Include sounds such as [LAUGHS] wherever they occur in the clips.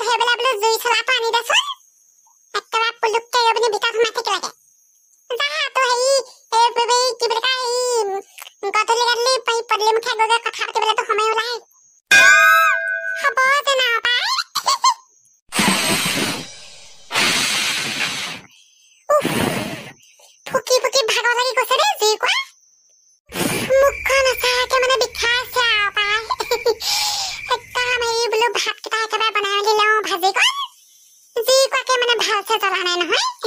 भेबल आपलं जुईसला पाणी दसून आता बाप पुलुक काय योबने बिकास माथे केला काय जा तो हई ए बेबे की बडका हई कतले गल्ली पई पडले मुठा गोगा कथा के बला तर राहणार ना होय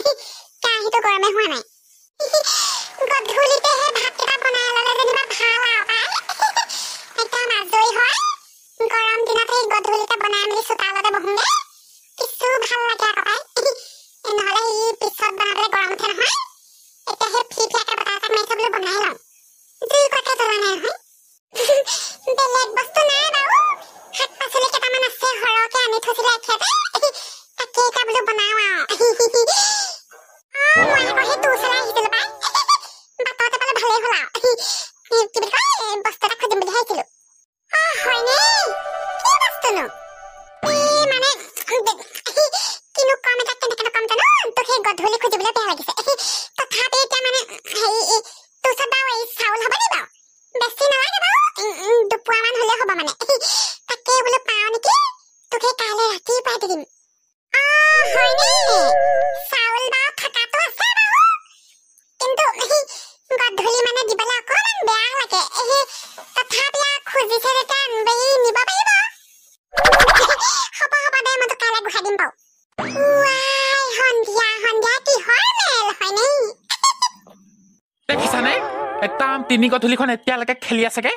একদম তিনি গধূলিখন এতিয়ালৈকে খেলি আছেগে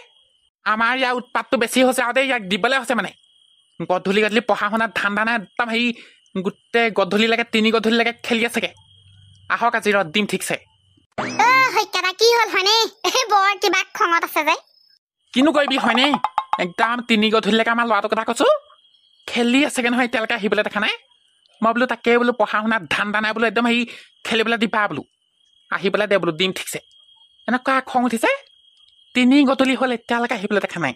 আমাৰ ইয়াৰ উৎপাতটো বেছি হৈছে আৰু দেই ইয়াক দিবলৈ হৈছে মানে গধূলি গধূলি পঢ়া শুনাত ধান নাই একদম হেৰি গোটেই গধূলিলৈকে তিনি গধূলিলৈকে খেলি আছেগে আহক আজি ৰদ দিম ঠিকছে কিনো কৰিবি হয়নে একদম তিনি গধূলিলৈকে আমাৰ ল'ৰাটোৰ কথা কৈছোঁ খেলি আছেগে নহয় এতিয়ালৈকে আহিবলৈ দেখা নাই মই বোলো তাকে বোলো পঢ়া শুনাত ধান নাই বোলো একদম হেৰি খেলিবলৈ দিবা বোলো আহিবলৈ দে বোলো দিম ঠিকছে এনেকুৱা খং উঠিছে তিনি গধূলি হ'ল এতিয়ালৈকে আহিবলৈ দেখা নাই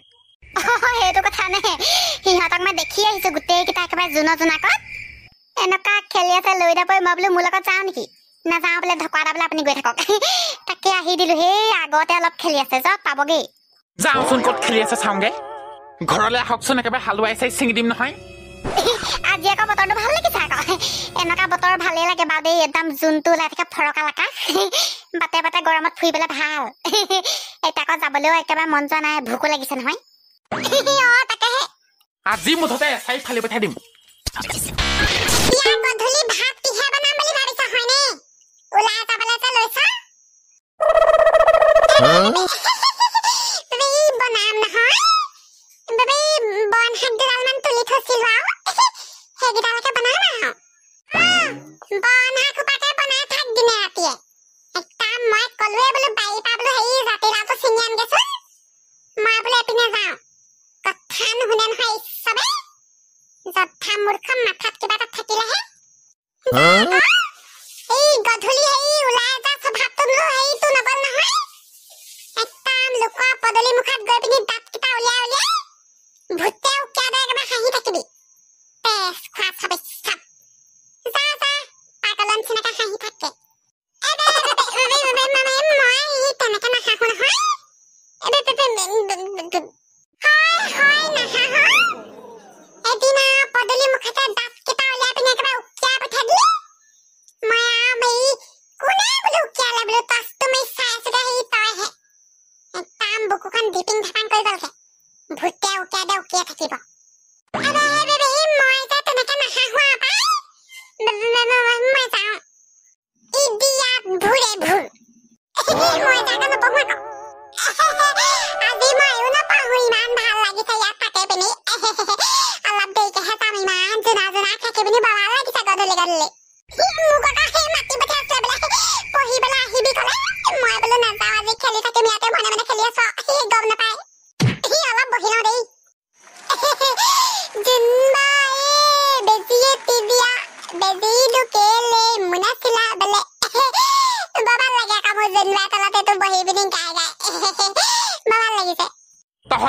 সেইটো কথা নাই সিহঁতক মই দেখি আহিছো গোটেইকেইটা একেবাৰে জোনৰ জোনাকত এনেকুৱা খেলি আছে লৈ যাবই মই বোলো মোৰ লগত যাওঁ নেকি নাযাওঁ বোলে ঢকোৱা এটা বোলে আপুনি গৈ থাকক তাকে আহি দিলো সেই আগতে অলপ খেলি আছে য পাবগেই যাওঁচোন ক'ত খেলি আছে চাওঁগৈ ঘৰলৈ আহকচোন একেবাৰে হালোৱাই চাই চিঙি দিম নহয় আজি আকৌ বতৰটো ভাল লাগিছে আকৌ এনেকুৱা বতৰ ভালেই লাগে বাৰু দেই একদম জোনটো ওলাই থাকে ফৰকা লাকা বাটে বাটে গৰমত ফুৰিবলৈ ভাল এতিয়া আকৌ যাবলৈও একেবাৰে মন যোৱা নাই ভোকো লাগিছে নহয় বন শাক দুডালমান তুলি থৈছিলা সেইকেইটা লৈকে বনাই নাহ বনাই খোপাকে বনাই থাক দিনে ৰাতিয়ে একদম মই কলোৱে বোলো বাৰী পা বোলো হেৰি জাতিলাওটো চিঙি আনগেচোন মই বোলো এপিনে যাওঁ কথা নুশুনে নহয় ঈশ্বৰে যথা মূৰ্খ মাথাত কিবা এটা থাকিলেহে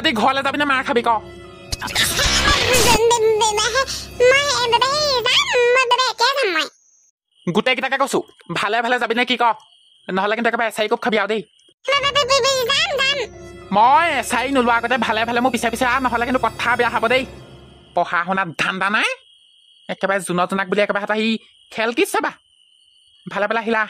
তহঁতি ঘৰলৈ যাবিনে মাৰ খাবি ক গোটেইকেইটাকে কৈছো ভালে ভালে যাবি নে কি ক নহ'লে কিন্তু একেবাৰে এছাৰি কপ খাবি আৰু দেই মই এছাৰি নোলোৱা আগতে ভালে ভালে মোৰ পিছে পিছে আৰু নহ'লে কিন্তু কথা বেয়া হ'ব দেই পঢ়া শুনাত ধান্দা নাই একেবাৰে জোনত জোনাক বুলি একেবাৰে সেই খেল কি চাবা ভালে ভালে আহিলা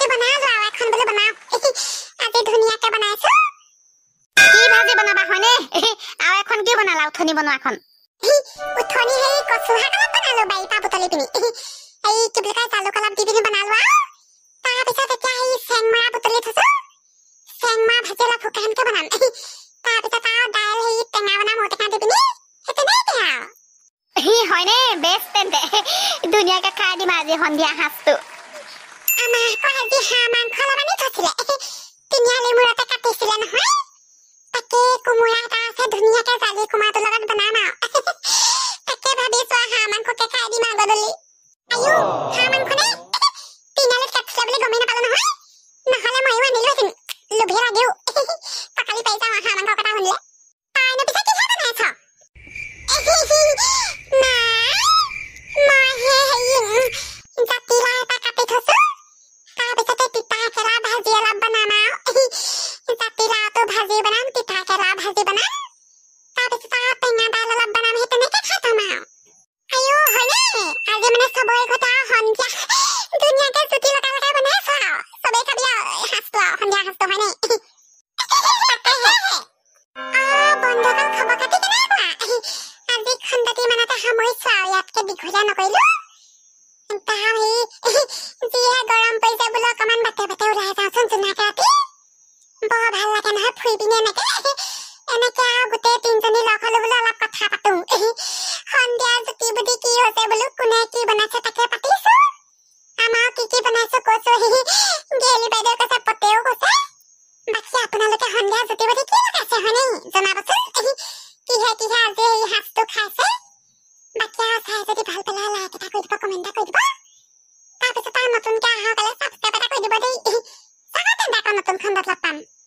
কেনেকে বনাও আৰু এখন বলে বনাও আজি ধুনীয়াকে বনাইছো কি ভাজি বনাবা হয়নে আৰু এখন কি বনালা উঠনি বনোৱা এখন উঠনি হেৰি কচু শাকত বনালো বাৰী পা বুটলি পিনি এই কি বুলি কয় জালুক অলপ দি পিনি বনালো আৰু তাৰপিছত এতিয়া এই চেং মৰা বুটলি থৈছো চেং মৰা ভাজি অলপ শুকানকে বনাম তাৰপিছত আৰু দাইল হেৰি টেঙা বনাম ঔটেঙা দি পিনি হয়নে বেষ্ট তেন্তে ধুনীয়াকে খাই দিম আজি সন্ধিয়া সাঁজটো আমাৰ আকৌ আজি হাঁহ মাংস অলপমানেই থৈছিলে তিনিয়া নেমুৰতে কাটিছিলে নহয় তাকে কোমোৰা এটা আছে ধুনীয়াকে জালি কোমোৰাটো লগত বনাম আৰু [LAUGHS] তাকে ভাবি চোৱা হাঁহ মাংসকে খাই দিম আগলৈ আইঔ হাঁহ মাংস নে তিনিআলিত কাটিছিলে বুলি গমেই নাপালো নহয় 我一个人家。আপোনালোকে সন্ধিয়া জ্যোতিপতি কি লগাইছে হয়নে জনাবচোন কিহে কিহে আজি এই সাজটো খাইছে বাকী আৰু চাই যদি ভাল পালে লাইক এটা কৰি দিব কমেণ্ট এটা কৰি দিব তাৰপিছত আৰু নতুনকৈ অহাসকলে চাবস্ক্ৰাইব এটা কৰি দিব দেই চাগতে দেখা নতুন খণ্ডত লগ পাম